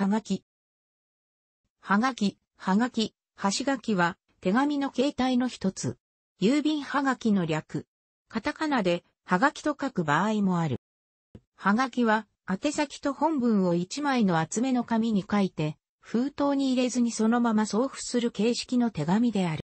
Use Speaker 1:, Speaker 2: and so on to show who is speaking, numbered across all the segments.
Speaker 1: はがき。はがき、はがき、はしがきは、手紙の形態の一つ。郵便はがきの略。カタカナで、はがきと書く場合もある。はがきは、宛先と本文を一枚の厚めの紙に書いて、封筒に入れずにそのまま送付する形式の手紙である。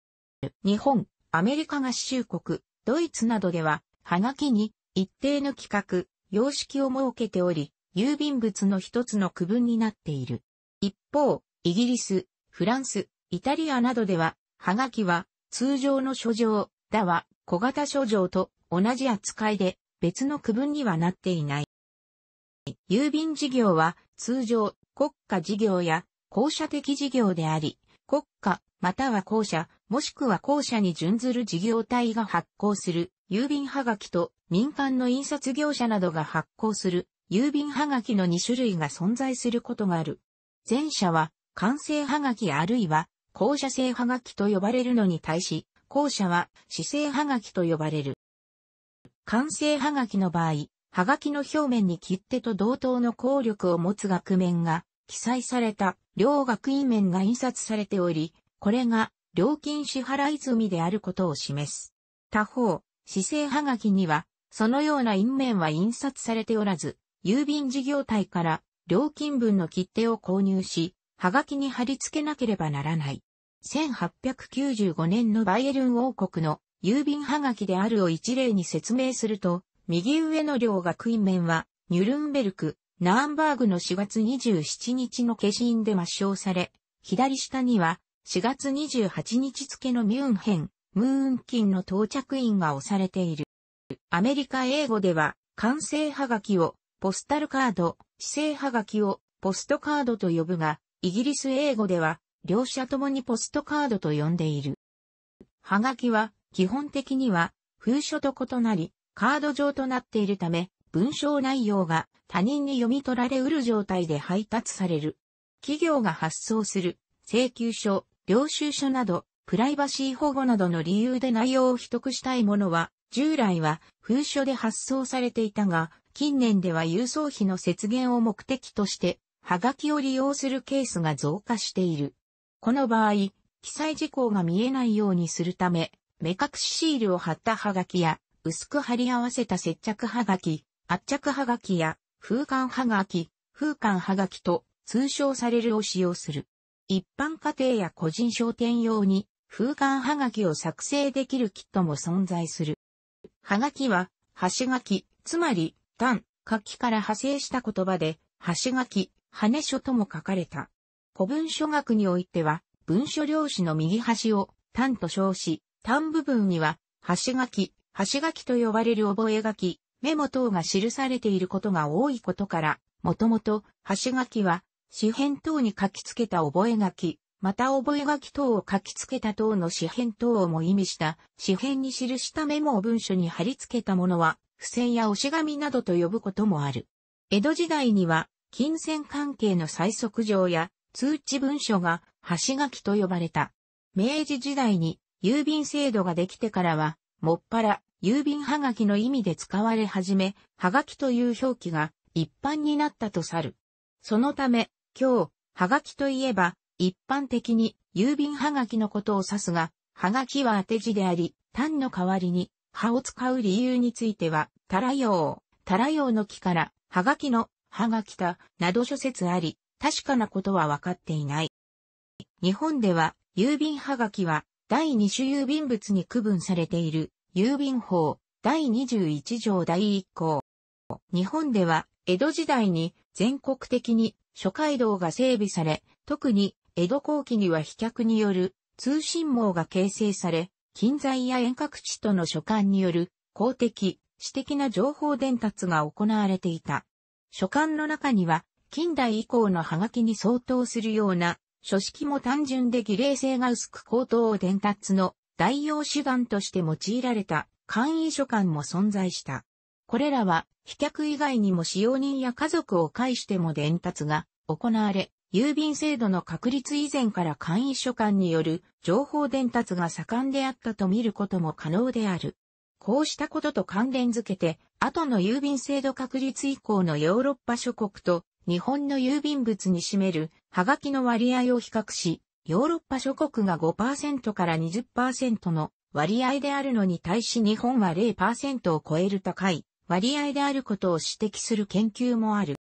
Speaker 1: 日本、アメリカ合衆国、ドイツなどでは、はがきに一定の規格、様式を設けており、郵便物の一つの区分になっている。一方、イギリス、フランス、イタリアなどでは、はがきは通常の書状、だは小型書状と同じ扱いで別の区分にはなっていない。郵便事業は通常国家事業や公社的事業であり、国家または公社もしくは公社に準ずる事業体が発行する郵便はがきと民間の印刷業者などが発行する郵便はがきの2種類が存在することがある。前者は、完成はがきあるいは、校舎性はがきと呼ばれるのに対し、後者は、姿勢はがきと呼ばれる。完成はがきの場合、はがきの表面に切手と同等の効力を持つ額面が記載された両学院面が印刷されており、これが料金支払い済みであることを示す。他方、姿勢はがきには、そのような印面は印刷されておらず、郵便事業体から料金分の切手を購入し、はがきに貼り付けなければならない。1895年のバイエルン王国の郵便はがきであるを一例に説明すると、右上の両学院面は、ニュルンベルク、ナーンバーグの4月27日の消印で抹消され、左下には、4月28日付のミュンヘン、ムーン金の到着印が押されている。アメリカ英語では、完成はがきをポスタルカード、指定はがきをポストカードと呼ぶが、イギリス英語では両者ともにポストカードと呼んでいる。はがきは基本的には封書と異なり、カード上となっているため、文章内容が他人に読み取られうる状態で配達される。企業が発送する請求書、領収書など、プライバシー保護などの理由で内容を取得したいものは、従来は封書で発送されていたが、近年では郵送費の節減を目的として、はがきを利用するケースが増加している。この場合、記載事項が見えないようにするため、目隠しシールを貼ったはがきや、薄く貼り合わせた接着はがき、圧着はがきや、風間はがき、風間はがきと通称されるを使用する。一般家庭や個人商店用に、風間はがきを作成できるキットも存在する。はがきは、端書き、つまり、単、柿から派生した言葉で、橋垣、羽書とも書かれた。古文書学においては、文書量子の右端を単と称し、単部分には、橋垣、橋垣と呼ばれる覚書、メモ等が記されていることが多いことから、もともと、橋垣は、詩編等に書きつけた覚書、また覚書等を書きつけた等の詩編等をも意味した、詩編に記したメモを文書に貼り付けたものは、付箋や押し紙などと呼ぶこともある。江戸時代には、金銭関係の最速上や通知文書が橋書きと呼ばれた。明治時代に郵便制度ができてからは、もっぱら郵便はがきの意味で使われ始め、はがきという表記が一般になったとさる。そのため、今日、はがきといえば、一般的に郵便はがきのことを指すが、はがきは当て字であり、単の代わりに葉を使う理由については、タラヨウ、タラヨウの木から、葉書の、葉が来た、など諸説あり、確かなことは分かっていない。日本では、郵便葉書は、第二種郵便物に区分されている、郵便法、第21条第1項。日本では、江戸時代に、全国的に、諸街道が整備され、特に、江戸後期には飛脚による、通信網が形成され、近在や遠隔地との所管による公的、私的な情報伝達が行われていた。書簡の中には、近代以降のハガキに相当するような、書式も単純で儀礼性が薄く口頭を伝達の代用手段として用いられた簡易書簡も存在した。これらは、飛脚以外にも使用人や家族を介しても伝達が行われ、郵便制度の確立以前から簡易書簡による情報伝達が盛んであったと見ることも可能である。こうしたことと関連づけて、後の郵便制度確立以降のヨーロッパ諸国と日本の郵便物に占めるはがきの割合を比較し、ヨーロッパ諸国が5%から20%の割合であるのに対し日本は0%を超える高い割合であることを指摘する研究もある。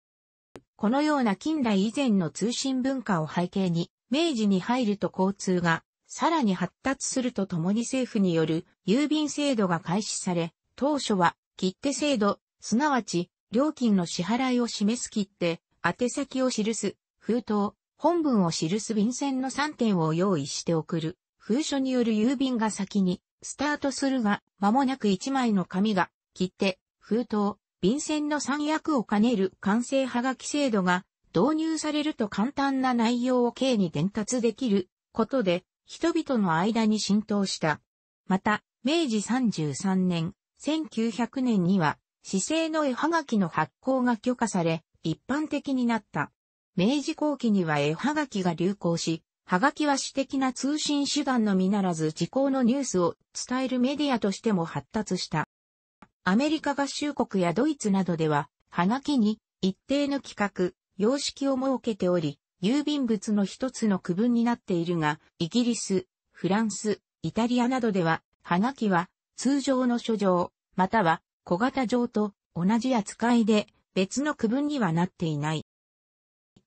Speaker 1: このような近代以前の通信文化を背景に、明治に入ると交通がさらに発達するとともに政府による郵便制度が開始され、当初は切手制度、すなわち料金の支払いを示す切手、宛先を記す封筒、本文を記す便箋の3点を用意して送る。封書による郵便が先にスタートするが、間もなく1枚の紙が切手、封筒、便箋の三役を兼ねる完成はがき制度が導入されると簡単な内容を K に伝達できることで人々の間に浸透した。また、明治33年、1900年には、市政の絵はがきの発行が許可され、一般的になった。明治後期には絵はがきが流行し、はがきは私的な通信手段のみならず時効のニュースを伝えるメディアとしても発達した。アメリカ合衆国やドイツなどでは、はがきに一定の規格、様式を設けており、郵便物の一つの区分になっているが、イギリス、フランス、イタリアなどでは、はがきは通常の書状、または小型状と同じ扱いで別の区分にはなっていない。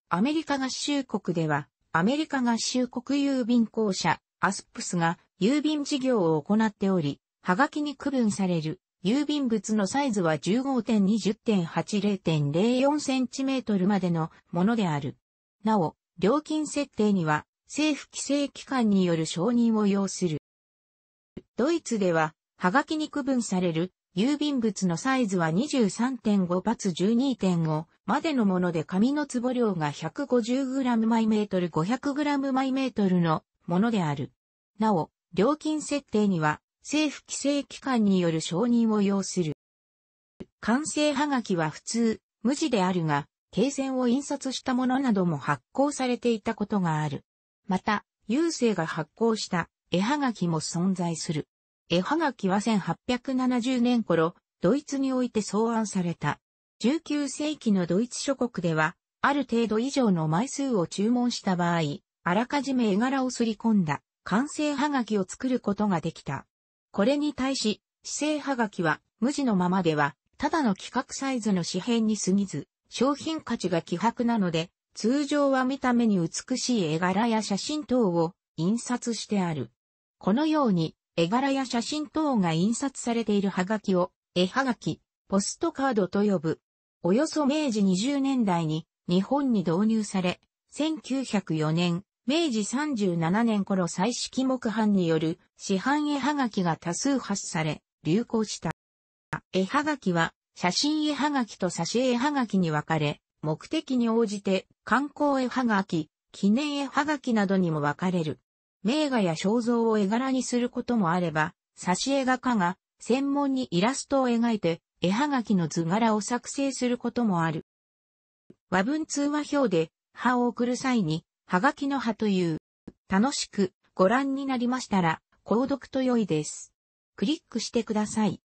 Speaker 1: アメリカ合衆国では、アメリカ合衆国郵便公社、アスプスが郵便事業を行っており、はがきに区分される郵便物のサイズは 15.20.80.04cm までのものである。なお、料金設定には政府規制機関による承認を要する。ドイツでは、はがきに区分される郵便物のサイズは23.5 × 12.5までのもので紙の壺量が 150g 毎メートル 500g m メートルのものである。なお、料金設定には政府規制機関による承認を要する。完成はがきは普通、無地であるが、停戦を印刷したものなども発行されていたことがある。また、郵政が発行した絵はがきも存在する。絵はがきは1870年頃、ドイツにおいて草案された。19世紀のドイツ諸国では、ある程度以上の枚数を注文した場合、あらかじめ絵柄をすり込んだ完成はがきを作ることができた。これに対し、姿勢はがきは無地のままでは、ただの規格サイズの紙幣に過ぎず、商品価値が希薄なので、通常は見た目に美しい絵柄や写真等を印刷してある。このように、絵柄や写真等が印刷されているはがきを、絵はがき、ポストカードと呼ぶ。およそ明治20年代に日本に導入され、1904年、明治37年頃彩色木版による市販絵はがきが多数発され、流行した。絵はがきは、写真絵はがきと挿絵はがきに分かれ、目的に応じて観光絵はがき、記念絵はがきなどにも分かれる。名画や肖像を絵柄にすることもあれば、挿絵画家が専門にイラストを描いて、絵はがきの図柄を作成することもある。和文通話表で、葉を送る際に、はがきの葉という。楽しくご覧になりましたら、購読と良いです。クリックしてください。